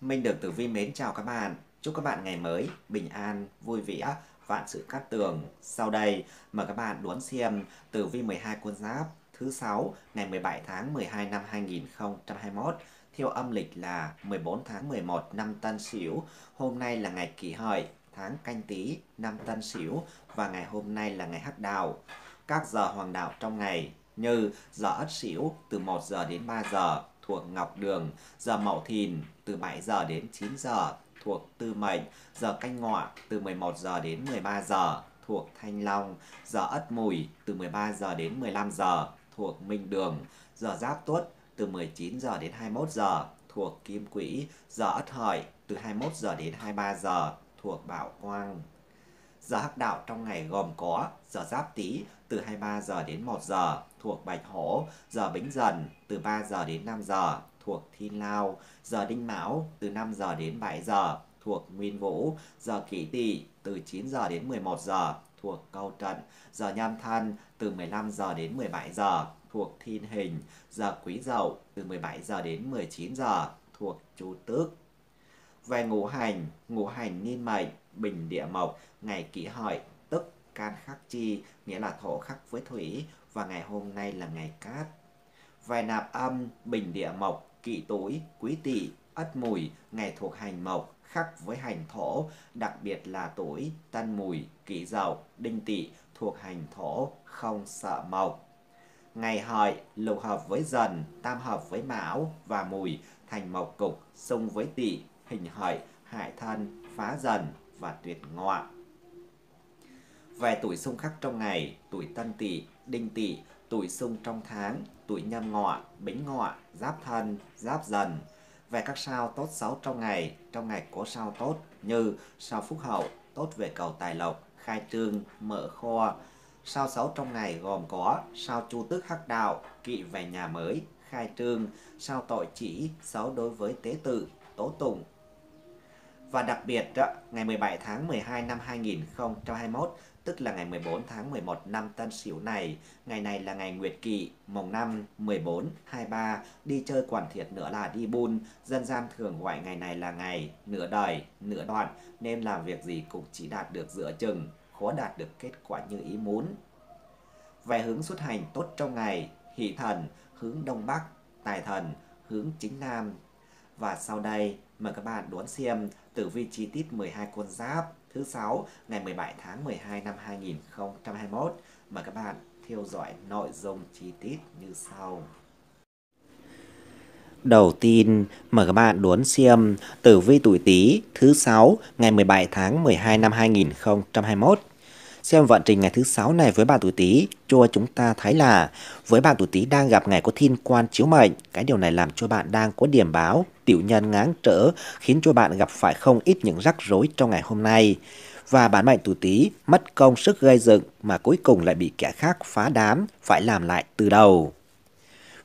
Minh Đường Tử Vi mến chào các bạn. Chúc các bạn ngày mới bình an, vui vẻ, vạn sự cát tường. Sau đây, mời các bạn đón xem Tử Vi 12 con giáp thứ 6 ngày 17 tháng 12 năm 2021 theo âm lịch là 14 tháng 11 năm Tân Sửu. Hôm nay là ngày kỷ hợi, tháng canh tý năm tân sửu và ngày hôm nay là ngày hắc đào. Các giờ hoàng đạo trong ngày như giờ ất sửu từ 1 giờ đến 3 giờ thuộc Ngọc Đường, giờ Mậu Thìn từ 7 giờ đến 9 giờ thuộc Tư Mệnh, giờ Canh Ngọ từ 11 giờ đến 13 giờ thuộc Thanh Long, giờ Ất Mùi từ 13 giờ đến 15 giờ thuộc Minh Đường, giờ Giáp Tuất từ 19 giờ đến 21 giờ thuộc Kim Quỹ, giờ Ất Hợi từ 21 giờ đến 23 giờ thuộc Bảo Quang. Giờ hắc đạo trong ngày gồm có giờ giáp tý từ 23 giờ đến 1 giờ thuộc Bạch Hổ, giờ Bính Dần từ 3 giờ đến 5 giờ thuộc Thiên Lao, giờ Đinh Mão từ 5 giờ đến 7 giờ thuộc Nguyên Vũ, giờ Kỷ Tỵ từ 9 giờ đến 11 giờ thuộc Câu Trận, giờ Nhâm Thân từ 15 giờ đến 17 giờ thuộc Thiên Hình, giờ Quý Dậu từ 17 giờ đến 19 giờ thuộc Chu Tước. Về ngũ hành, ngũ hành niên mệnh, bình địa mộc, ngày kỷ hợi, tức can khắc chi, nghĩa là thổ khắc với thủy, và ngày hôm nay là ngày cát. Về nạp âm, bình địa mộc, kỵ tuổi quý tỵ, ất mùi, ngày thuộc hành mộc, khắc với hành thổ, đặc biệt là tuổi tân mùi, kỷ dậu, đinh tỵ thuộc hành thổ, không sợ mộc. Ngày hợi lục hợp với dần, tam hợp với mão và mùi, thành mộc cục, xung với tỵ, hình hợi, hại thân, phá dần và tuyệt ngọa. Về tuổi xung khắc trong ngày, tuổi tân tỵ, đinh tỵ, tuổi xung trong tháng, tuổi nhâm ngọ, bính ngọ, giáp thân, giáp dần. Về các sao tốt xấu trong ngày, trong ngày có sao tốt như sao phúc hậu, tốt về cầu tài lộc, khai trương, mở kho. Sao xấu trong ngày gồm có sao chu tước hắc đạo, kỵ về nhà mới, khai trương, sao tội chỉ, xấu đối với tế tự, tố tụng, và đặc biệt đó, ngày 17 tháng 12 năm 2021, tức là ngày 14 tháng 11 năm Tân Sửu này, ngày này là ngày Nguyệt Kỵ, mồng năm 14 23 đi chơi quản thiệt nữa là đi buôn, dân gian thường gọi ngày này là ngày nửa đời, nửa đoạn nên làm việc gì cũng chỉ đạt được giữa chừng, khó đạt được kết quả như ý muốn. Về hướng xuất hành tốt trong ngày, hỷ thần hướng đông bắc, tài thần hướng chính nam. Và sau đây Mời các bạn đón xem tử vi chi tiết 12 con giáp thứ 6 ngày 17 tháng 12 năm 2021. Mời các bạn theo dõi nội dung chi tiết như sau. Đầu tiên, mời các bạn đón xem tử vi tuổi Tý thứ 6 ngày 17 tháng 12 năm 2021 Xem vận trình ngày thứ sáu này với bạn tuổi Tý cho chúng ta thấy là với bạn tuổi Tý đang gặp ngày có thiên quan chiếu mệnh, cái điều này làm cho bạn đang có điểm báo tiểu nhân ngáng trở khiến cho bạn gặp phải không ít những rắc rối trong ngày hôm nay và bản mệnh tuổi Tý mất công sức gây dựng mà cuối cùng lại bị kẻ khác phá đám phải làm lại từ đầu.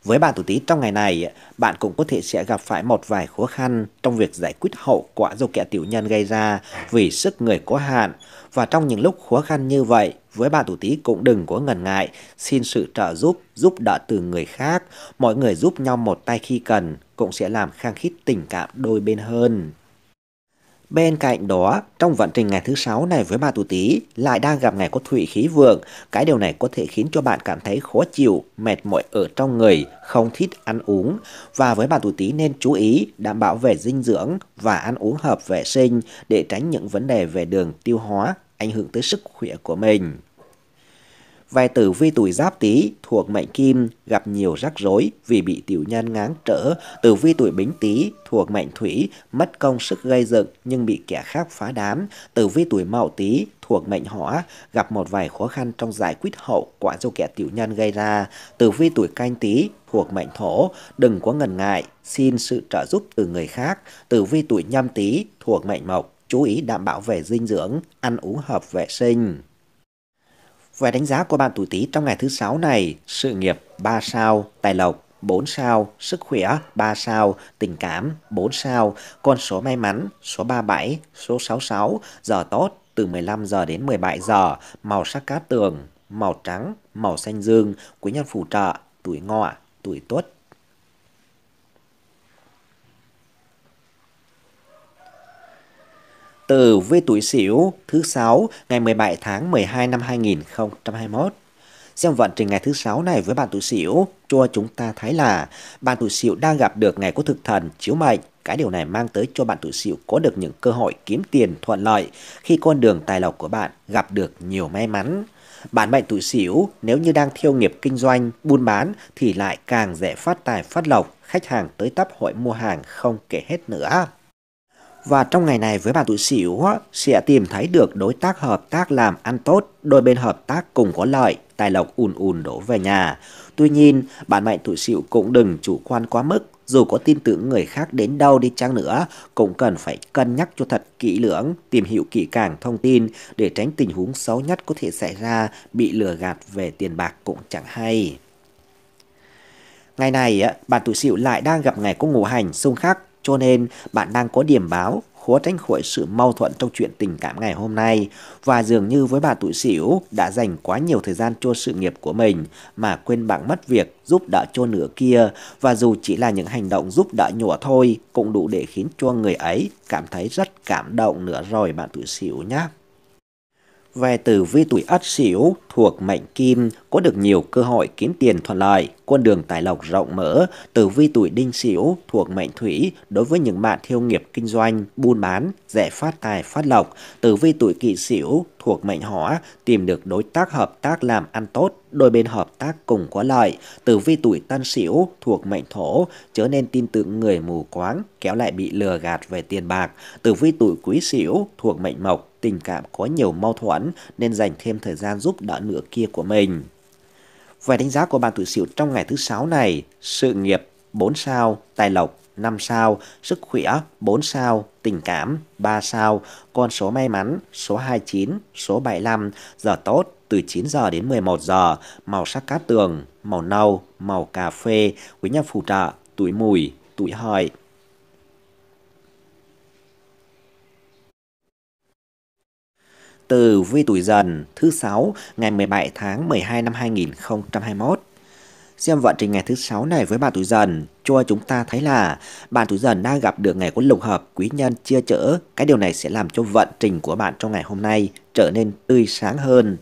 Với bạn tuổi Tý trong ngày này, bạn cũng có thể sẽ gặp phải một vài khó khăn trong việc giải quyết hậu quả do kẻ tiểu nhân gây ra vì sức người có hạn. Và trong những lúc khó khăn như vậy, với bạn tuổi Tý cũng đừng có ngần ngại, xin sự trợ giúp, giúp đỡ từ người khác. Mọi người giúp nhau một tay khi cần cũng sẽ làm khang khít tình cảm đôi bên hơn. Bên cạnh đó, trong vận trình ngày thứ sáu này với bà tuổi tí lại đang gặp ngày có thủy khí vượng, cái điều này có thể khiến cho bạn cảm thấy khó chịu, mệt mỏi ở trong người, không thích ăn uống. Và với bà tuổi tí nên chú ý đảm bảo về dinh dưỡng và ăn uống hợp vệ sinh để tránh những vấn đề về đường tiêu hóa ảnh hưởng tới sức khỏe của mình. Vài tử vi tuổi giáp tý thuộc mệnh kim gặp nhiều rắc rối vì bị tiểu nhân ngáng trở. Tử vi tuổi bính tý thuộc mệnh thủy mất công sức gây dựng nhưng bị kẻ khác phá đám. Tử vi tuổi mậu tý thuộc mệnh hỏa gặp một vài khó khăn trong giải quyết hậu quả do kẻ tiểu nhân gây ra. Tử vi tuổi canh tý thuộc mệnh thổ, đừng có ngần ngại, xin sự trợ giúp từ người khác. Tử vi tuổi nhâm tý thuộc mệnh mộc, chú ý đảm bảo về dinh dưỡng, ăn uống hợp vệ sinh. Về đánh giá của bạn tuổi Tý trong ngày thứ sáu này, sự nghiệp 3 sao, tài lộc 4 sao, sức khỏe 3 sao, tình cảm 4 sao, con số may mắn số 37, số 66, giờ tốt từ 15 giờ đến 17 giờ, màu sắc cát tường, màu trắng, màu xanh dương, quý nhân phù trợ, tuổi ngọ, tuổi tuất. từ với tuổi Sửu thứ sáu ngày 17 tháng 12 năm 2021. Xem vận trình ngày thứ sáu này với bạn tuổi Sửu cho chúng ta thấy là bạn tuổi Sửu đang gặp được ngày của thực thần chiếu mệnh. Cái điều này mang tới cho bạn tuổi Sửu có được những cơ hội kiếm tiền thuận lợi khi con đường tài lộc của bạn gặp được nhiều may mắn. bạn mệnh tuổi Sửu nếu như đang thiêu nghiệp kinh doanh, buôn bán thì lại càng dễ phát tài phát lộc, khách hàng tới tấp hội mua hàng không kể hết nữa. Và trong ngày này với bà tuổi sửu sẽ tìm thấy được đối tác hợp tác làm ăn tốt, đôi bên hợp tác cùng có lợi, tài lộc ùn ùn đổ về nhà. Tuy nhiên, bạn mệnh tuổi sửu cũng đừng chủ quan quá mức, dù có tin tưởng người khác đến đâu đi chăng nữa, cũng cần phải cân nhắc cho thật kỹ lưỡng, tìm hiểu kỹ càng thông tin để tránh tình huống xấu nhất có thể xảy ra, bị lừa gạt về tiền bạc cũng chẳng hay. Ngày này, bạn tuổi sửu lại đang gặp ngày có ngũ hành xung khắc cho nên bạn đang có điểm báo khó tránh khỏi sự mâu thuẫn trong chuyện tình cảm ngày hôm nay và dường như với bà tuổi xỉu đã dành quá nhiều thời gian cho sự nghiệp của mình mà quên bạn mất việc giúp đỡ cho nửa kia và dù chỉ là những hành động giúp đỡ nhỏ thôi cũng đủ để khiến cho người ấy cảm thấy rất cảm động nữa rồi bạn tuổi xỉu nhé về tử vi tuổi Ất Sửu thuộc mệnh Kim có được nhiều cơ hội kiếm tiền thuận lợi, con đường tài lộc rộng mở. Tử vi tuổi Đinh Sửu thuộc mệnh Thủy đối với những bạn theo nghiệp kinh doanh, buôn bán dễ phát tài phát lộc. Tử vi tuổi Kỷ Sửu thuộc mệnh Hỏa tìm được đối tác hợp tác làm ăn tốt, đôi bên hợp tác cùng có lợi. Tử vi tuổi Tân Sửu thuộc mệnh Thổ chớ nên tin tưởng người mù quáng kéo lại bị lừa gạt về tiền bạc. Tử vi tuổi Quý Sửu thuộc mệnh Mộc tình cảm có nhiều mâu thuẫn nên dành thêm thời gian giúp đỡ nửa kia của mình. Về đánh giá của bạn tuổi xỉu trong ngày thứ sáu này, sự nghiệp 4 sao, tài lộc 5 sao, sức khỏe 4 sao, tình cảm 3 sao, con số may mắn số 29, số 75, giờ tốt từ 9 giờ đến 11 giờ, màu sắc cát tường, màu nâu, màu cà phê, quý nhân phù trợ, tuổi mùi, tuổi hợi. từ vi tuổi dần thứ sáu ngày 17 tháng 12 năm 2021. Xem vận trình ngày thứ sáu này với bạn tuổi dần cho chúng ta thấy là bạn tuổi dần đang gặp được ngày có lục hợp quý nhân chia chở. Cái điều này sẽ làm cho vận trình của bạn trong ngày hôm nay trở nên tươi sáng hơn.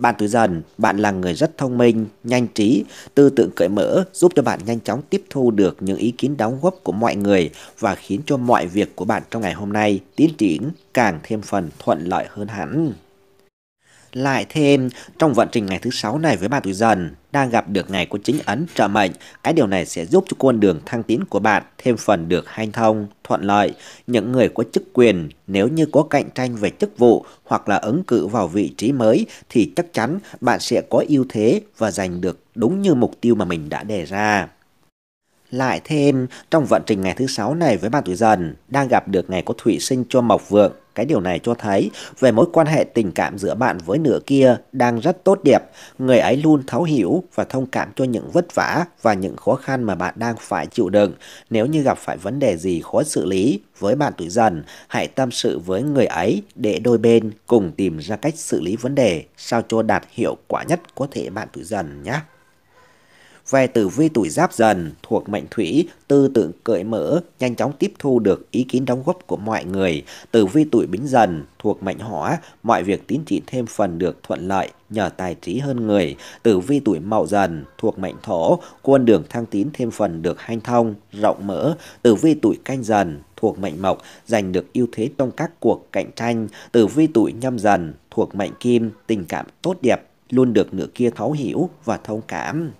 Ban tuổi Dần, bạn là người rất thông minh, nhanh trí, tư tưởng cởi mở, giúp cho bạn nhanh chóng tiếp thu được những ý kiến đóng góp của mọi người và khiến cho mọi việc của bạn trong ngày hôm nay tiến triển càng thêm phần thuận lợi hơn hẳn. Lại thêm, trong vận trình ngày thứ sáu này với bạn tuổi dần, đang gặp được ngày của chính ấn trợ mệnh, cái điều này sẽ giúp cho con đường thăng tiến của bạn thêm phần được hanh thông, thuận lợi. Những người có chức quyền, nếu như có cạnh tranh về chức vụ hoặc là ứng cử vào vị trí mới thì chắc chắn bạn sẽ có ưu thế và giành được đúng như mục tiêu mà mình đã đề ra. Lại thêm, trong vận trình ngày thứ sáu này với bạn tuổi dần, đang gặp được ngày có thủy sinh cho mộc vượng, cái điều này cho thấy về mối quan hệ tình cảm giữa bạn với nửa kia đang rất tốt đẹp. Người ấy luôn thấu hiểu và thông cảm cho những vất vả và những khó khăn mà bạn đang phải chịu đựng. Nếu như gặp phải vấn đề gì khó xử lý với bạn tuổi dần, hãy tâm sự với người ấy để đôi bên cùng tìm ra cách xử lý vấn đề sao cho đạt hiệu quả nhất có thể bạn tuổi dần nhé. Về tử vi tuổi giáp dần thuộc mệnh thủy, tư tưởng cởi mở, nhanh chóng tiếp thu được ý kiến đóng góp của mọi người. Tử vi tuổi bính dần thuộc mệnh hỏa, mọi việc tiến triển thêm phần được thuận lợi nhờ tài trí hơn người. Tử vi tuổi mậu dần thuộc mệnh thổ, quân đường thăng tiến thêm phần được hanh thông, rộng mở. Tử vi tuổi canh dần thuộc mệnh mộc giành được ưu thế trong các cuộc cạnh tranh. Tử vi tuổi nhâm dần thuộc mệnh kim, tình cảm tốt đẹp luôn được nửa kia thấu hiểu và thông cảm.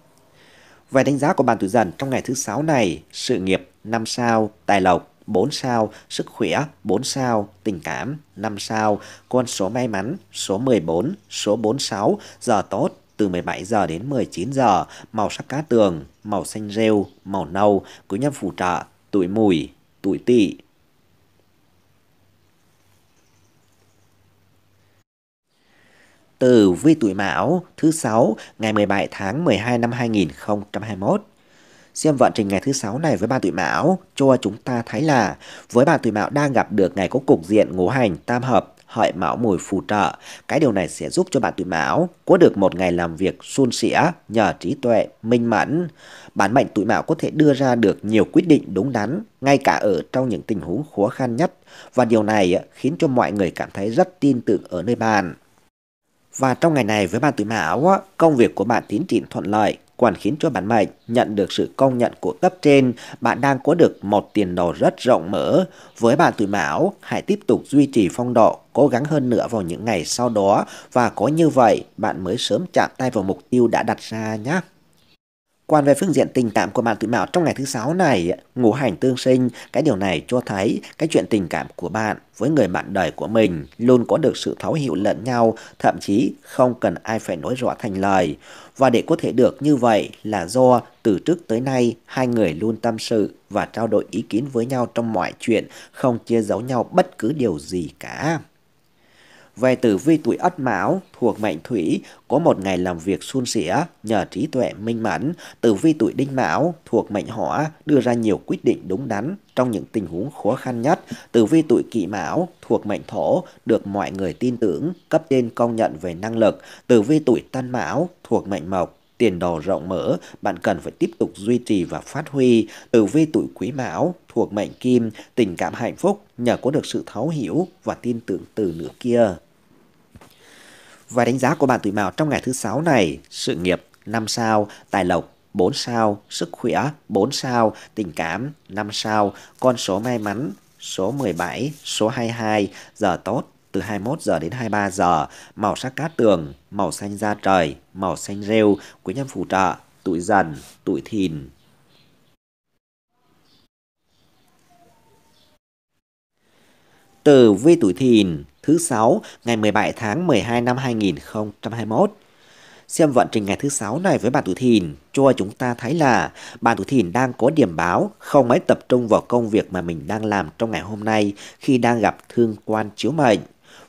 Về đánh giá của bạn tuổi dần trong ngày thứ sáu này, sự nghiệp 5 sao, tài lộc 4 sao, sức khỏe 4 sao, tình cảm 5 sao, con số may mắn số 14, số 46, giờ tốt từ 17 giờ đến 19 giờ, màu sắc cá tường, màu xanh rêu, màu nâu, quý nhân phù trợ, tuổi mùi, tuổi tỵ từ vi tuổi Mão thứ sáu ngày 17 tháng 12 năm 2021. Xem vận trình ngày thứ sáu này với bạn tuổi Mão cho chúng ta thấy là với bạn tuổi Mão đang gặp được ngày có cục diện ngũ hành tam hợp hợi mão mùi phù trợ. Cái điều này sẽ giúp cho bạn tuổi mão có được một ngày làm việc suôn sẻ, nhờ trí tuệ, minh mẫn. Bản mệnh tuổi mão có thể đưa ra được nhiều quyết định đúng đắn, ngay cả ở trong những tình huống khó khăn nhất. Và điều này khiến cho mọi người cảm thấy rất tin tưởng ở nơi bạn. Và trong ngày này với bạn tuổi mão, công việc của bạn tiến triển thuận lợi, còn khiến cho bạn mệnh nhận được sự công nhận của cấp trên, bạn đang có được một tiền đồ rất rộng mở. Với bạn tuổi Mão, hãy tiếp tục duy trì phong độ, cố gắng hơn nữa vào những ngày sau đó và có như vậy bạn mới sớm chạm tay vào mục tiêu đã đặt ra nhé. Còn về phương diện tình cảm của bạn tuổi mão trong ngày thứ sáu này, ngũ hành tương sinh, cái điều này cho thấy cái chuyện tình cảm của bạn với người bạn đời của mình luôn có được sự thấu hiểu lẫn nhau, thậm chí không cần ai phải nói rõ thành lời. Và để có thể được như vậy là do từ trước tới nay hai người luôn tâm sự và trao đổi ý kiến với nhau trong mọi chuyện, không chia giấu nhau bất cứ điều gì cả về tử vi tuổi Ất Mão thuộc mệnh Thủy có một ngày làm việc suôn sẻ nhờ trí tuệ minh mẫn. Tử vi tuổi Đinh Mão thuộc mệnh Hỏa đưa ra nhiều quyết định đúng đắn trong những tình huống khó khăn nhất. Tử vi tuổi Kỷ Mão thuộc mệnh Thổ được mọi người tin tưởng, cấp trên công nhận về năng lực. Tử vi tuổi Tân Mão thuộc mệnh Mộc tiền đồ rộng mở, bạn cần phải tiếp tục duy trì và phát huy. Tử vi tuổi quý mão thuộc mệnh kim, tình cảm hạnh phúc nhờ có được sự thấu hiểu và tin tưởng từ nửa kia. Và đánh giá của bạn tuổi mão trong ngày thứ sáu này, sự nghiệp 5 sao, tài lộc 4 sao, sức khỏe 4 sao, tình cảm 5 sao, con số may mắn số 17, số 22, giờ tốt từ 21 giờ đến 23 giờ, màu sắc cát tường, màu xanh da trời, màu xanh rêu, quý nhân phù trợ, tuổi dần, tuổi thìn. từ vi tuổi thìn thứ 6 ngày 17 tháng 12 năm 2021. Xem vận trình ngày thứ 6 này với bạn tuổi thìn, cho chúng ta thấy là bạn tuổi thìn đang có điểm báo không mấy tập trung vào công việc mà mình đang làm trong ngày hôm nay khi đang gặp thương quan chiếu mệnh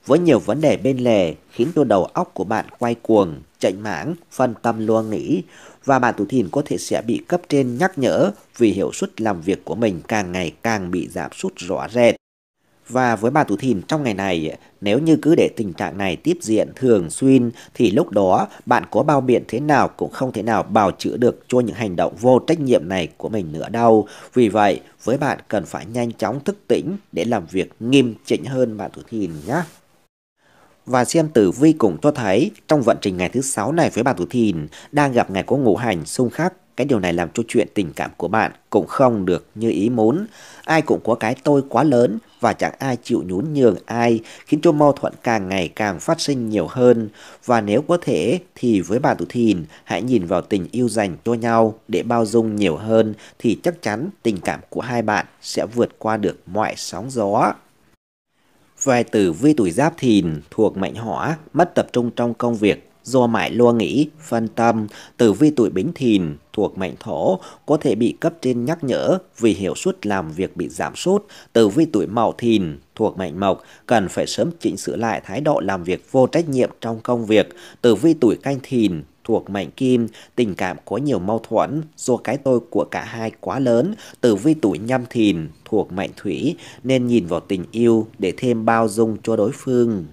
với nhiều vấn đề bên lề khiến cho đầu óc của bạn quay cuồng, chạy mảng, phân tâm lo nghĩ và bạn thủ thìn có thể sẽ bị cấp trên nhắc nhở vì hiệu suất làm việc của mình càng ngày càng bị giảm sút rõ rệt. Và với bạn thủ thìn trong ngày này, nếu như cứ để tình trạng này tiếp diễn thường xuyên thì lúc đó bạn có bao biện thế nào cũng không thể nào bào chữa được cho những hành động vô trách nhiệm này của mình nữa đâu. Vì vậy, với bạn cần phải nhanh chóng thức tỉnh để làm việc nghiêm chỉnh hơn bạn thủ thìn nhé và xem tử vi cũng cho thấy trong vận trình ngày thứ sáu này với bà tuổi thìn đang gặp ngày có ngũ hành xung khắc cái điều này làm cho chuyện tình cảm của bạn cũng không được như ý muốn. Ai cũng có cái tôi quá lớn và chẳng ai chịu nhún nhường ai, khiến cho mâu thuẫn càng ngày càng phát sinh nhiều hơn. Và nếu có thể thì với bà tuổi thìn, hãy nhìn vào tình yêu dành cho nhau để bao dung nhiều hơn thì chắc chắn tình cảm của hai bạn sẽ vượt qua được mọi sóng gió. Vài tử vi tuổi giáp thìn thuộc mệnh hỏa, mất tập trung trong công việc, do mãi lo nghĩ, phân tâm. Tử vi tuổi bính thìn thuộc mệnh thổ có thể bị cấp trên nhắc nhở vì hiệu suất làm việc bị giảm sút. Tử vi tuổi mậu thìn thuộc mệnh mộc cần phải sớm chỉnh sửa lại thái độ làm việc vô trách nhiệm trong công việc. Tử vi tuổi canh thìn thuộc mệnh Kim, tình cảm có nhiều mâu thuẫn do cái tôi của cả hai quá lớn, từ vi tuổi nhâm thìn thuộc mệnh Thủy nên nhìn vào tình yêu để thêm bao dung cho đối phương.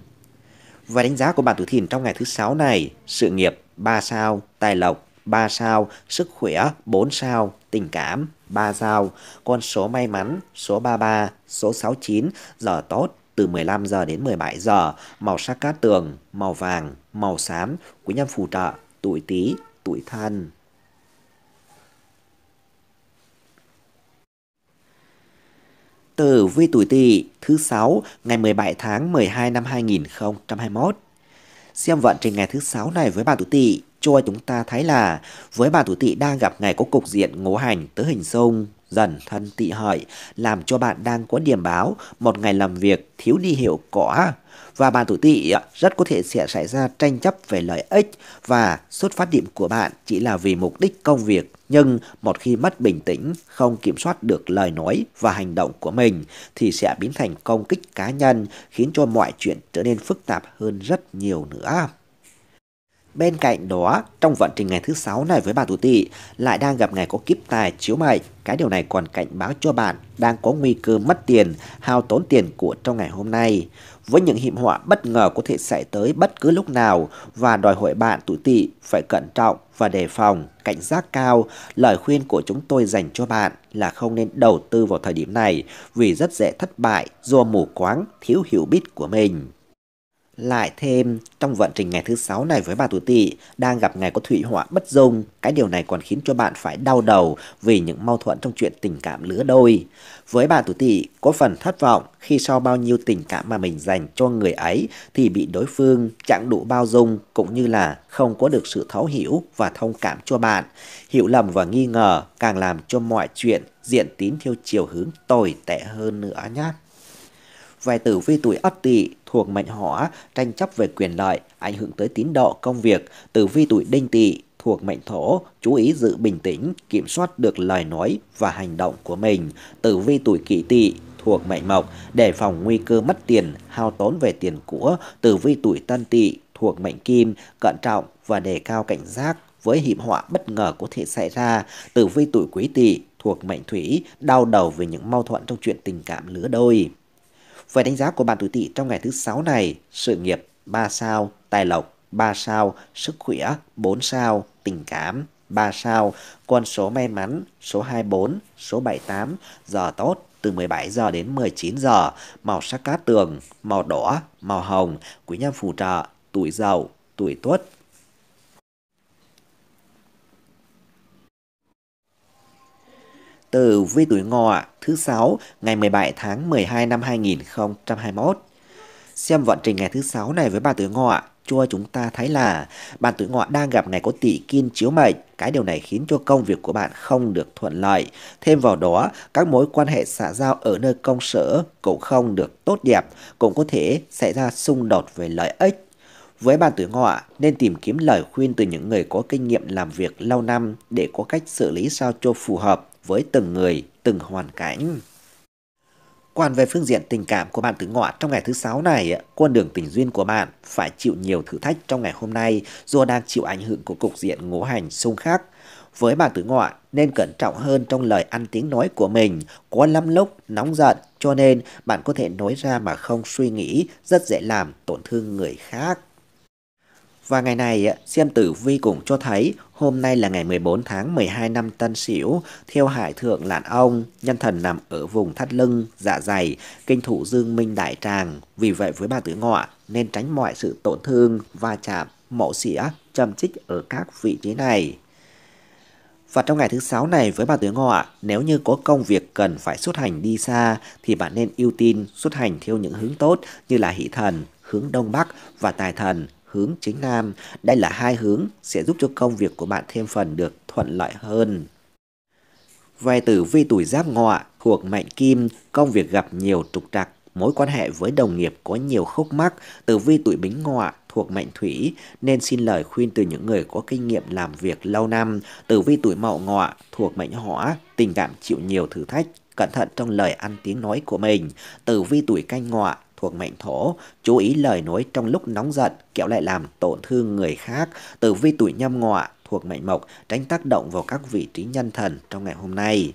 Và đánh giá của bạn tuổi thìn trong ngày thứ sáu này, sự nghiệp 3 sao, tài lộc 3 sao, sức khỏe 4 sao, tình cảm 3 sao, con số may mắn số 33, số 69, giờ tốt từ 15 giờ đến 17 giờ, màu sắc cát tường, màu vàng, màu xám, quý nhân phù trợ tuổi Tý, tuổi Thân. Tử vi tuổi Tỵ thứ 6 ngày 17 tháng 12 năm 2021. Xem vận trình ngày thứ 6 này với bà tuổi Tỵ cho chúng ta thấy là với bà tuổi Tỵ đang gặp ngày có cục diện ngũ hành tứ hình xung dần thân tị hợi làm cho bạn đang có điểm báo một ngày làm việc thiếu đi hiệu quả và bạn tuổi tỵ rất có thể sẽ xảy ra tranh chấp về lợi ích và xuất phát điểm của bạn chỉ là vì mục đích công việc nhưng một khi mất bình tĩnh không kiểm soát được lời nói và hành động của mình thì sẽ biến thành công kích cá nhân khiến cho mọi chuyện trở nên phức tạp hơn rất nhiều nữa Bên cạnh đó, trong vận trình ngày thứ sáu này với bà tuổi tỵ lại đang gặp ngày có kiếp tài chiếu mệnh. Cái điều này còn cảnh báo cho bạn đang có nguy cơ mất tiền, hao tốn tiền của trong ngày hôm nay. Với những hiểm họa bất ngờ có thể xảy tới bất cứ lúc nào và đòi hỏi bạn tuổi tỵ phải cẩn trọng và đề phòng, cảnh giác cao. Lời khuyên của chúng tôi dành cho bạn là không nên đầu tư vào thời điểm này vì rất dễ thất bại do mù quáng, thiếu hiểu biết của mình. Lại thêm, trong vận trình ngày thứ sáu này với bà tuổi tỵ đang gặp ngày có thủy họa bất dung, cái điều này còn khiến cho bạn phải đau đầu vì những mâu thuẫn trong chuyện tình cảm lứa đôi. Với bà tuổi tỵ có phần thất vọng khi sau bao nhiêu tình cảm mà mình dành cho người ấy thì bị đối phương chẳng đủ bao dung cũng như là không có được sự thấu hiểu và thông cảm cho bạn. Hiểu lầm và nghi ngờ càng làm cho mọi chuyện diện tín theo chiều hướng tồi tệ hơn nữa nhé. vài tử vi tuổi Ất Tỵ thuộc mệnh hỏa tranh chấp về quyền lợi, ảnh hưởng tới tín độ công việc, tử vi tuổi đinh tỵ thuộc mệnh thổ, chú ý giữ bình tĩnh, kiểm soát được lời nói và hành động của mình. Tử vi tuổi kỷ tỵ thuộc mệnh mộc, đề phòng nguy cơ mất tiền, hao tốn về tiền của. Tử vi tuổi tân tỵ thuộc mệnh kim, cẩn trọng và đề cao cảnh giác với hiểm họa bất ngờ có thể xảy ra. Tử vi tuổi quý tỵ thuộc mệnh thủy, đau đầu về những mâu thuẫn trong chuyện tình cảm lứa đôi. Vậy đánh giá của bạn tuổi tỵ trong ngày thứ sáu này, sự nghiệp 3 sao, tài lộc 3 sao, sức khỏe 4 sao, tình cảm 3 sao, con số may mắn số 24, số 78, giờ tốt từ 17 giờ đến 19 giờ, màu sắc cát tường, màu đỏ, màu hồng, quý nhân phù trợ, tuổi giàu tuổi tuất, từ vi tuổi ngọ thứ sáu ngày 17 tháng 12 năm 2021. Xem vận trình ngày thứ sáu này với bà tuổi ngọ cho chúng ta thấy là bạn tuổi ngọ đang gặp ngày có tỵ kim chiếu mệnh. Cái điều này khiến cho công việc của bạn không được thuận lợi. Thêm vào đó, các mối quan hệ xã giao ở nơi công sở cũng không được tốt đẹp, cũng có thể xảy ra xung đột về lợi ích. Với bạn tuổi ngọ, nên tìm kiếm lời khuyên từ những người có kinh nghiệm làm việc lâu năm để có cách xử lý sao cho phù hợp với từng người, từng hoàn cảnh. Quan về phương diện tình cảm của bạn tứ ngọ trong ngày thứ sáu này, con đường tình duyên của bạn phải chịu nhiều thử thách trong ngày hôm nay do đang chịu ảnh hưởng của cục diện ngũ hành xung khắc. Với bạn tứ ngọ nên cẩn trọng hơn trong lời ăn tiếng nói của mình, có lắm lúc nóng giận cho nên bạn có thể nói ra mà không suy nghĩ rất dễ làm tổn thương người khác. Và ngày này, xem Tử Vi cũng cho thấy hôm nay là ngày 14 tháng 12 năm Tân Sửu, theo Hải Thượng Lạn Ông, nhân thần nằm ở vùng thắt lưng, dạ dày, kinh thủ dương minh đại tràng. Vì vậy với bà Tử Ngọ nên tránh mọi sự tổn thương, va chạm, mổ xỉa, châm chích ở các vị trí này. Và trong ngày thứ sáu này với bà Tuyến Ngọ, nếu như có công việc cần phải xuất hành đi xa thì bạn nên ưu tiên xuất hành theo những hướng tốt như là hỷ thần, hướng đông bắc và tài thần, hướng chính nam. Đây là hai hướng sẽ giúp cho công việc của bạn thêm phần được thuận lợi hơn. Về tử vi tuổi giáp ngọ thuộc mệnh kim, công việc gặp nhiều trục trặc, mối quan hệ với đồng nghiệp có nhiều khúc mắc, tử vi tuổi bính ngọ thuộc mệnh thủy nên xin lời khuyên từ những người có kinh nghiệm làm việc lâu năm, tử vi tuổi mậu ngọ thuộc mệnh hỏa, tình cảm chịu nhiều thử thách, cẩn thận trong lời ăn tiếng nói của mình, tử vi tuổi canh ngọ thuộc mệnh thổ, chú ý lời nói trong lúc nóng giận, kẹo lại làm tổn thương người khác. Tử vi tuổi nhâm ngọ thuộc mệnh mộc, tránh tác động vào các vị trí nhân thần trong ngày hôm nay.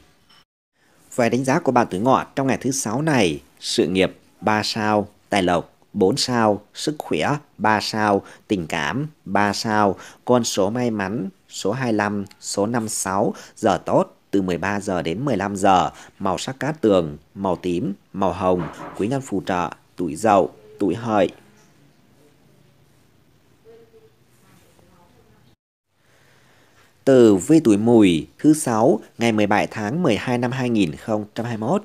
Về đánh giá của bạn tuổi ngọ trong ngày thứ sáu này, sự nghiệp 3 sao, tài lộc 4 sao, sức khỏe 3 sao, tình cảm 3 sao, con số may mắn số 25, số 56, giờ tốt từ 13 giờ đến 15 giờ, màu sắc cát tường, màu tím, màu hồng, quý nhân phù trợ tuổi giàu, tuổi hợi. Từ vi tuổi mùi thứ 6 ngày 17 tháng 12 năm 2021.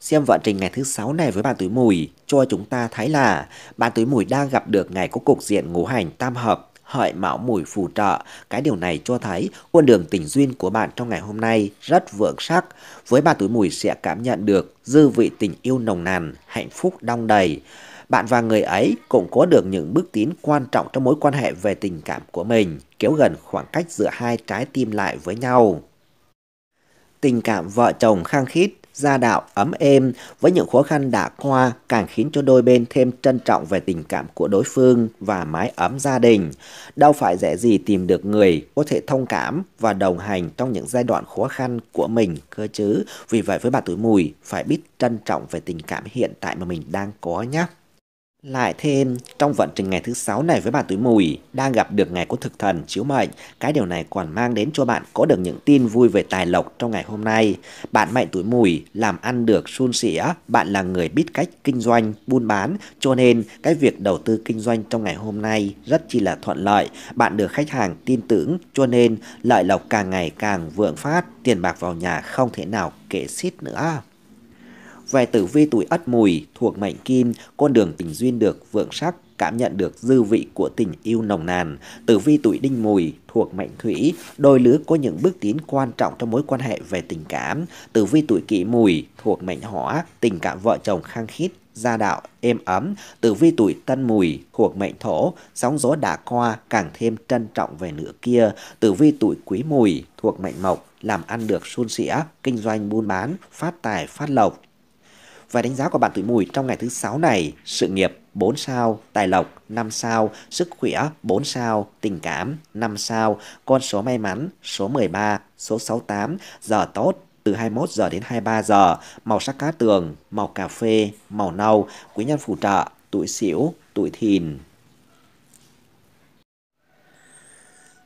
Xem vận trình ngày thứ 6 này với bạn tuổi mùi cho chúng ta thấy là bạn tuổi mùi đang gặp được ngày có cục diện ngũ hành tam hợp hợi mão mùi phù trợ. Cái điều này cho thấy con đường tình duyên của bạn trong ngày hôm nay rất vượng sắc. Với ba túi mùi sẽ cảm nhận được dư vị tình yêu nồng nàn, hạnh phúc đong đầy. Bạn và người ấy cũng có được những bước tiến quan trọng trong mối quan hệ về tình cảm của mình, kéo gần khoảng cách giữa hai trái tim lại với nhau. Tình cảm vợ chồng khăng khít gia đạo ấm êm với những khó khăn đã qua càng khiến cho đôi bên thêm trân trọng về tình cảm của đối phương và mái ấm gia đình. Đâu phải dễ gì tìm được người có thể thông cảm và đồng hành trong những giai đoạn khó khăn của mình cơ chứ. Vì vậy với bà tuổi mùi phải biết trân trọng về tình cảm hiện tại mà mình đang có nhé. Lại thêm, trong vận trình ngày thứ sáu này với bà túi mùi, đang gặp được ngày của thực thần, chiếu mệnh, cái điều này còn mang đến cho bạn có được những tin vui về tài lộc trong ngày hôm nay. Bạn mệnh túi mùi, làm ăn được suôn sẻ, bạn là người biết cách kinh doanh, buôn bán, cho nên cái việc đầu tư kinh doanh trong ngày hôm nay rất chi là thuận lợi. Bạn được khách hàng tin tưởng, cho nên lợi lộc càng ngày càng vượng phát, tiền bạc vào nhà không thể nào kể xít nữa về tử vi tuổi ất mùi thuộc mệnh kim, con đường tình duyên được vượng sắc, cảm nhận được dư vị của tình yêu nồng nàn. Tử vi tuổi đinh mùi thuộc mệnh thủy, đôi lứa có những bước tiến quan trọng trong mối quan hệ về tình cảm. Tử vi tuổi kỷ mùi thuộc mệnh hỏa, tình cảm vợ chồng khang khít, gia đạo êm ấm, tử vi tuổi tân mùi thuộc mệnh thổ, sóng gió đã qua càng thêm trân trọng về nửa kia, tử vi tuổi quý mùi thuộc mệnh mộc, làm ăn được suôn sẻ, kinh doanh buôn bán, phát tài phát lộc, và đánh giá của bạn tuổi mùi trong ngày thứ sáu này, sự nghiệp 4 sao, tài lộc 5 sao, sức khỏe 4 sao, tình cảm 5 sao, con số may mắn số 13, số 68, giờ tốt từ 21 giờ đến 23 giờ, màu sắc cá tường, màu cà phê, màu nâu, quý nhân phù trợ, tuổi xỉu, tuổi thìn.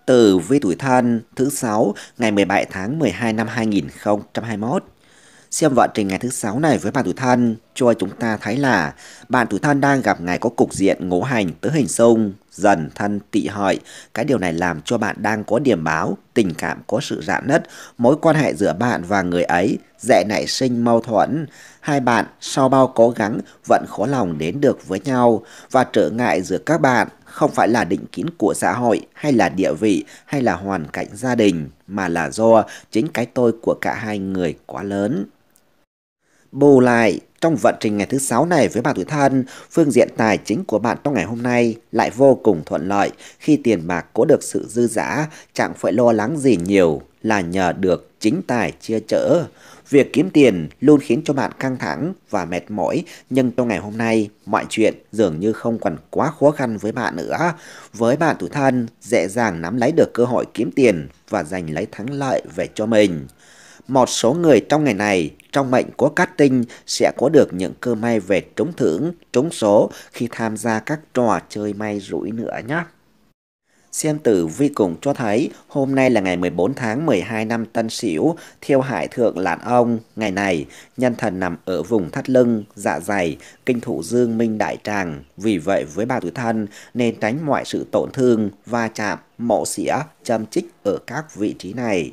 từ vi tuổi thân thứ 6 ngày 17 tháng 12 năm 2021 xem vận trình ngày thứ sáu này với bạn tuổi thân cho chúng ta thấy là bạn tuổi thân đang gặp ngày có cục diện ngũ hành tứ hình xung, dần thân tị hợi. Cái điều này làm cho bạn đang có điểm báo, tình cảm có sự rạn nứt, mối quan hệ giữa bạn và người ấy dễ nảy sinh mâu thuẫn. Hai bạn sau bao cố gắng vẫn khó lòng đến được với nhau và trở ngại giữa các bạn không phải là định kiến của xã hội hay là địa vị hay là hoàn cảnh gia đình mà là do chính cái tôi của cả hai người quá lớn Bù lại, trong vận trình ngày thứ sáu này với bạn tuổi thân, phương diện tài chính của bạn trong ngày hôm nay lại vô cùng thuận lợi khi tiền bạc có được sự dư dả, chẳng phải lo lắng gì nhiều là nhờ được chính tài chia chở. Việc kiếm tiền luôn khiến cho bạn căng thẳng và mệt mỏi, nhưng trong ngày hôm nay, mọi chuyện dường như không còn quá khó khăn với bạn nữa. Với bạn tuổi thân, dễ dàng nắm lấy được cơ hội kiếm tiền và giành lấy thắng lợi về cho mình một số người trong ngày này, trong mệnh của cát tinh sẽ có được những cơ may về trúng thưởng, trúng số khi tham gia các trò chơi may rủi nữa nhé. Xem tử vi cùng cho thấy hôm nay là ngày 14 tháng 12 năm Tân Sửu, theo hải thượng lạn ông. Ngày này, nhân thần nằm ở vùng thắt lưng, dạ dày, kinh thủ dương minh đại tràng. Vì vậy với bà tuổi thân nên tránh mọi sự tổn thương, va chạm, mộ xỉa, châm chích ở các vị trí này.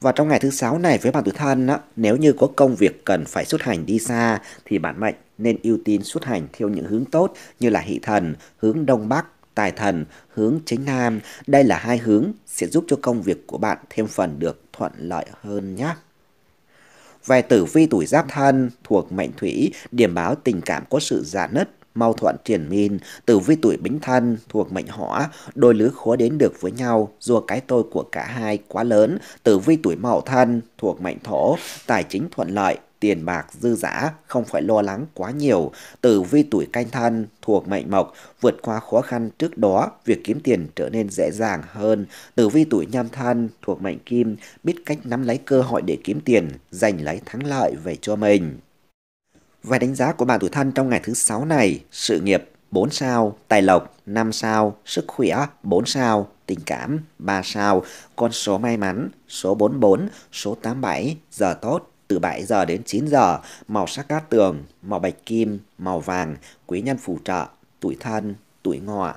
Và trong ngày thứ sáu này với bạn tuổi thân, á, nếu như có công việc cần phải xuất hành đi xa thì bạn mệnh nên ưu tiên xuất hành theo những hướng tốt như là hỷ thần, hướng đông bắc, tài thần, hướng chính nam. Đây là hai hướng sẽ giúp cho công việc của bạn thêm phần được thuận lợi hơn nhé. Về tử vi tuổi giáp thân thuộc mệnh thủy, điểm báo tình cảm có sự già nứt, Mau Thuận Triển minh từ Vi Tuổi Bính Thân thuộc mệnh hỏa, đôi lứa khó đến được với nhau do cái tôi của cả hai quá lớn. từ Vi Tuổi Mậu Thân thuộc mệnh thổ, tài chính thuận lợi, tiền bạc dư dả, không phải lo lắng quá nhiều. từ vi tuổi canh thân thuộc mệnh mộc, vượt qua khó khăn trước đó, việc kiếm tiền trở nên dễ dàng hơn. từ vi tuổi nhâm thân thuộc mệnh kim, biết cách nắm lấy cơ hội để kiếm tiền, giành lấy thắng lợi về cho mình. Và đánh giá của bạn tuổi thân trong ngày thứ 6 này, sự nghiệp 4 sao, tài lộc 5 sao, sức khỏe 4 sao, tình cảm 3 sao, con số may mắn số 44, số 87, giờ tốt từ 7 giờ đến 9 giờ, màu sắc cát tường, màu bạch kim, màu vàng, quý nhân phù trợ, tuổi thân, tuổi ngọ.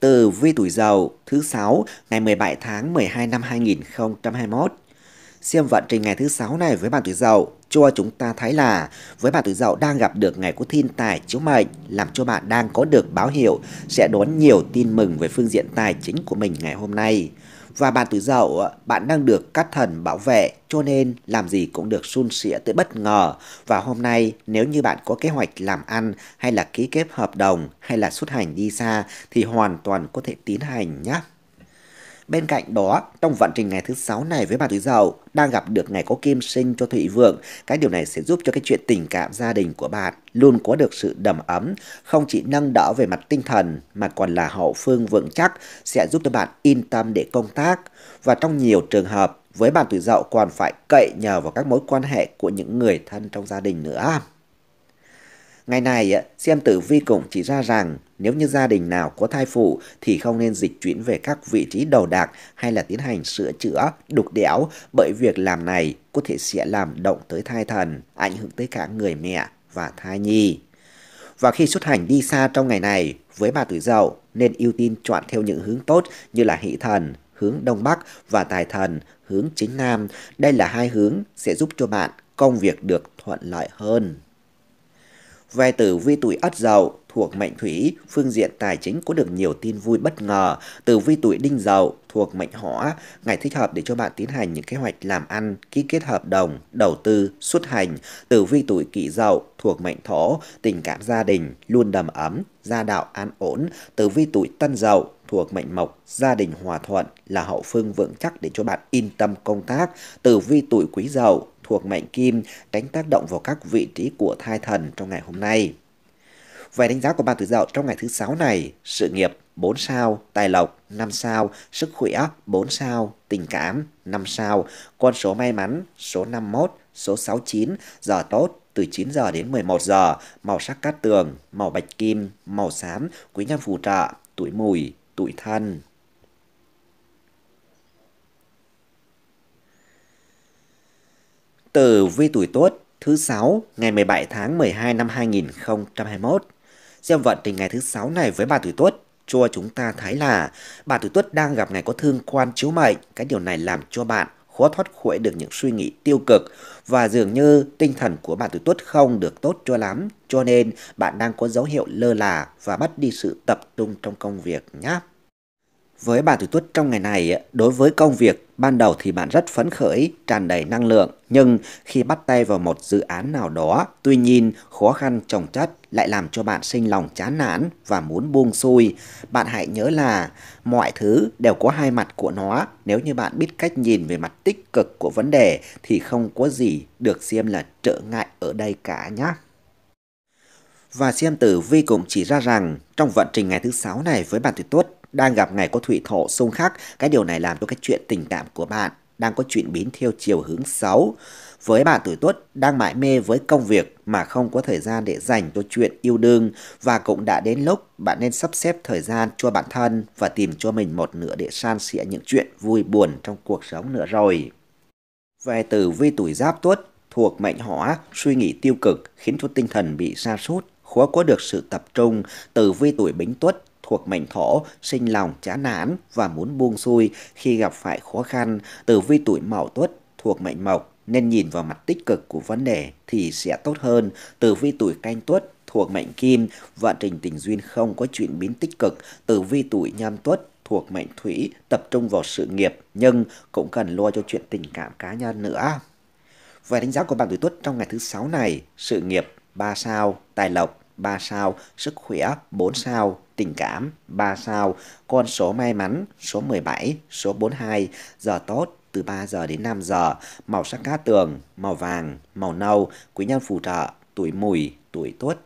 từ vi tuổi dậu thứ 6 ngày 17 tháng 12 năm 2021. Xem vận trình ngày thứ 6 này với bạn tuổi dậu cho chúng ta thấy là với bạn tuổi dậu đang gặp được ngày của thiên tài chiếu mệnh làm cho bạn đang có được báo hiệu sẽ đón nhiều tin mừng về phương diện tài chính của mình ngày hôm nay và bạn tử dậu bạn đang được các thần bảo vệ cho nên làm gì cũng được suôn sẻ tới bất ngờ và hôm nay nếu như bạn có kế hoạch làm ăn hay là ký kết hợp đồng hay là xuất hành đi xa thì hoàn toàn có thể tiến hành nhé. Bên cạnh đó, trong vận trình ngày thứ sáu này với bà Thúy dậu đang gặp được ngày có kim sinh cho thủy Vượng, cái điều này sẽ giúp cho cái chuyện tình cảm gia đình của bạn luôn có được sự đầm ấm, không chỉ nâng đỡ về mặt tinh thần mà còn là hậu phương vững chắc sẽ giúp cho bạn yên tâm để công tác. Và trong nhiều trường hợp, với bạn tuổi dậu còn phải cậy nhờ vào các mối quan hệ của những người thân trong gia đình nữa. Ngày này, xem tử vi cũng chỉ ra rằng nếu như gia đình nào có thai phụ thì không nên dịch chuyển về các vị trí đầu đạc hay là tiến hành sửa chữa, đục đẽo bởi việc làm này có thể sẽ làm động tới thai thần, ảnh hưởng tới cả người mẹ và thai nhi. Và khi xuất hành đi xa trong ngày này, với bà tuổi dậu nên ưu tiên chọn theo những hướng tốt như là hỷ thần, hướng đông bắc và tài thần, hướng chính nam. Đây là hai hướng sẽ giúp cho bạn công việc được thuận lợi hơn. Về tử vi tuổi Ất Dậu thuộc mệnh Thủy, phương diện tài chính có được nhiều tin vui bất ngờ. Tử vi tuổi Đinh Dậu thuộc mệnh Hỏa, ngày thích hợp để cho bạn tiến hành những kế hoạch làm ăn, ký kết hợp đồng, đầu tư, xuất hành. Tử vi tuổi Kỷ Dậu thuộc mệnh Thổ, tình cảm gia đình luôn đầm ấm, gia đạo an ổn. Tử vi tuổi Tân Dậu thuộc mệnh mộc, gia đình hòa thuận là hậu phương vững chắc để cho bạn yên tâm công tác. Tử vi tuổi quý dậu thuộc mệnh kim tránh tác động vào các vị trí của thai thần trong ngày hôm nay. Về đánh giá của bạn tuổi Dậu trong ngày thứ sáu này, sự nghiệp 4 sao, tài lộc 5 sao, sức khỏe 4 sao, tình cảm 5 sao, con số may mắn số 51, số 69, giờ tốt từ 9 giờ đến 11 giờ, màu sắc cát tường, màu bạch kim, màu xám, quý nhân phù trợ, tuổi mùi, tuổi thân. Từ Vi Tuổi Tốt thứ sáu ngày 17 tháng 12 năm 2021. Xem vận trình ngày thứ sáu này với bà Tuổi Tốt cho chúng ta thấy là bà Tuổi tuất đang gặp ngày có thương quan chiếu mệnh. Cái điều này làm cho bạn khó thoát khỏi được những suy nghĩ tiêu cực và dường như tinh thần của bà tuổi tuất không được tốt cho lắm cho nên bạn đang có dấu hiệu lơ là và mất đi sự tập trung trong công việc nhé. Với bà tuổi tuất trong ngày này, đối với công việc Ban đầu thì bạn rất phấn khởi, tràn đầy năng lượng, nhưng khi bắt tay vào một dự án nào đó, tuy nhiên khó khăn trồng chất lại làm cho bạn sinh lòng chán nản và muốn buông xuôi. Bạn hãy nhớ là mọi thứ đều có hai mặt của nó, nếu như bạn biết cách nhìn về mặt tích cực của vấn đề thì không có gì được xem là trở ngại ở đây cả nhé. Và xem tử vi cũng chỉ ra rằng trong vận trình ngày thứ sáu này với bạn tuổi tuất đang gặp ngày có thủy thổ xung khắc, cái điều này làm cho cái chuyện tình cảm của bạn đang có chuyện biến theo chiều hướng xấu. Với bạn tuổi tuất đang mãi mê với công việc mà không có thời gian để dành cho chuyện yêu đương và cũng đã đến lúc bạn nên sắp xếp thời gian cho bản thân và tìm cho mình một nửa để san sẻ những chuyện vui buồn trong cuộc sống nữa rồi. Về từ vi tuổi giáp tuất thuộc mệnh hỏa, suy nghĩ tiêu cực khiến cho tinh thần bị sa sút khó có được sự tập trung. Từ vi tuổi bính tuất thuộc mệnh thổ, sinh lòng chán nản và muốn buông xuôi khi gặp phải khó khăn, tử vi tuổi mậu tuất thuộc mệnh mộc nên nhìn vào mặt tích cực của vấn đề thì sẽ tốt hơn. Tử vi tuổi canh tuất thuộc mệnh kim, vận trình tình duyên không có chuyển biến tích cực. Tử vi tuổi nhâm tuất thuộc mệnh thủy, tập trung vào sự nghiệp nhưng cũng cần lo cho chuyện tình cảm cá nhân nữa. Về đánh giá của bạn tuổi tuất trong ngày thứ sáu này, sự nghiệp 3 sao, tài lộc 3 sao, sức khỏe 4 sao, tình cảm, 3 sao, con số may mắn, số 17, số 42, giờ tốt, từ 3 giờ đến 5 giờ, màu sắc cát tường, màu vàng, màu nâu, quý nhân phù trợ, tuổi mùi, tuổi tuất.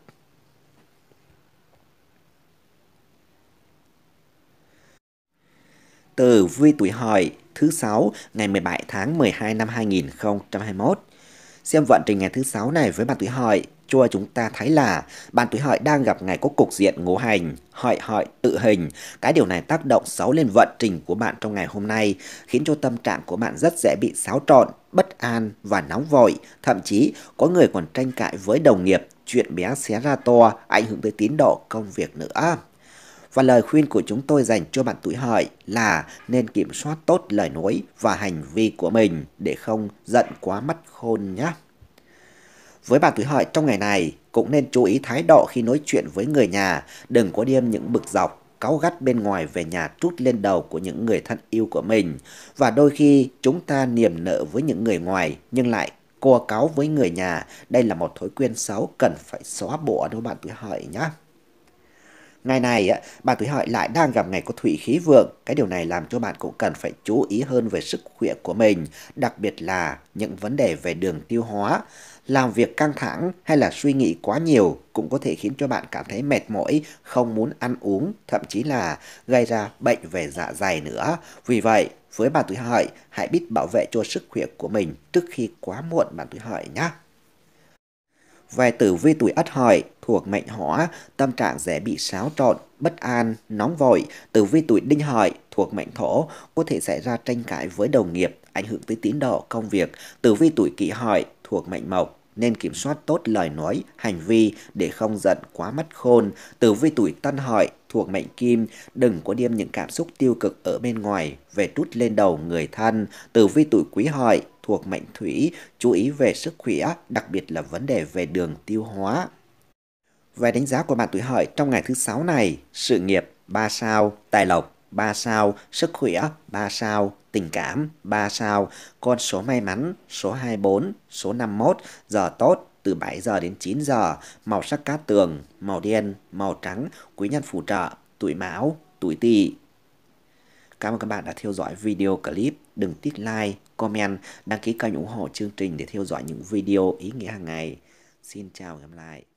Từ vui tuổi hợi thứ 6 ngày 17 tháng 12 năm 2021. Xem vận trình ngày thứ 6 này với bạn tuổi hợi chua chúng ta thấy là bạn tuổi hợi đang gặp ngày có cục diện ngố hành, hợi hợi tự hình. Cái điều này tác động xấu lên vận trình của bạn trong ngày hôm nay, khiến cho tâm trạng của bạn rất dễ bị xáo trộn, bất an và nóng vội. Thậm chí, có người còn tranh cãi với đồng nghiệp, chuyện bé xé ra to, ảnh hưởng tới tiến độ công việc nữa. Và lời khuyên của chúng tôi dành cho bạn tuổi hợi là nên kiểm soát tốt lời nói và hành vi của mình để không giận quá mắt khôn nhé. Với bạn tuổi hợi trong ngày này, cũng nên chú ý thái độ khi nói chuyện với người nhà, đừng có điêm những bực dọc, cáu gắt bên ngoài về nhà trút lên đầu của những người thân yêu của mình. Và đôi khi chúng ta niềm nợ với những người ngoài nhưng lại cua cáo với người nhà. Đây là một thói quen xấu cần phải xóa bỏ đối bạn tuổi hợi nhé. Ngày này, bạn tuổi hợi lại đang gặp ngày có thủy khí vượng. Cái điều này làm cho bạn cũng cần phải chú ý hơn về sức khỏe của mình, đặc biệt là những vấn đề về đường tiêu hóa làm việc căng thẳng hay là suy nghĩ quá nhiều cũng có thể khiến cho bạn cảm thấy mệt mỏi, không muốn ăn uống, thậm chí là gây ra bệnh về dạ dày nữa. Vì vậy, với bạn tuổi hợi, hãy biết bảo vệ cho sức khỏe của mình trước khi quá muộn bạn tuổi hợi nhé. Về tử vi tuổi ất hợi thuộc mệnh hỏa, tâm trạng dễ bị xáo trộn, bất an, nóng vội. Tử vi tuổi đinh hợi thuộc mệnh thổ có thể xảy ra tranh cãi với đồng nghiệp, ảnh hưởng tới tín độ công việc. Tử vi tuổi kỷ hợi thuộc mệnh mộc nên kiểm soát tốt lời nói, hành vi để không giận quá mất khôn. Tử vi tuổi tân hợi thuộc mệnh kim, đừng có đem những cảm xúc tiêu cực ở bên ngoài về trút lên đầu người thân. Tử vi tuổi quý hợi thuộc mệnh thủy, chú ý về sức khỏe, đặc biệt là vấn đề về đường tiêu hóa. Về đánh giá của bạn tuổi hợi trong ngày thứ sáu này, sự nghiệp 3 sao, tài lộc 3 sao, sức khỏe 3 sao, tình cảm 3 sao, con số may mắn số 24, số 51, giờ tốt từ 7 giờ đến 9 giờ, màu sắc cát tường, màu đen, màu trắng, quý nhân phù trợ, tuổi mão, tuổi tỵ. Cảm ơn các bạn đã theo dõi video clip. Đừng tiếc like, comment, đăng ký kênh ủng hộ chương trình để theo dõi những video ý nghĩa hàng ngày. Xin chào và hẹn gặp lại.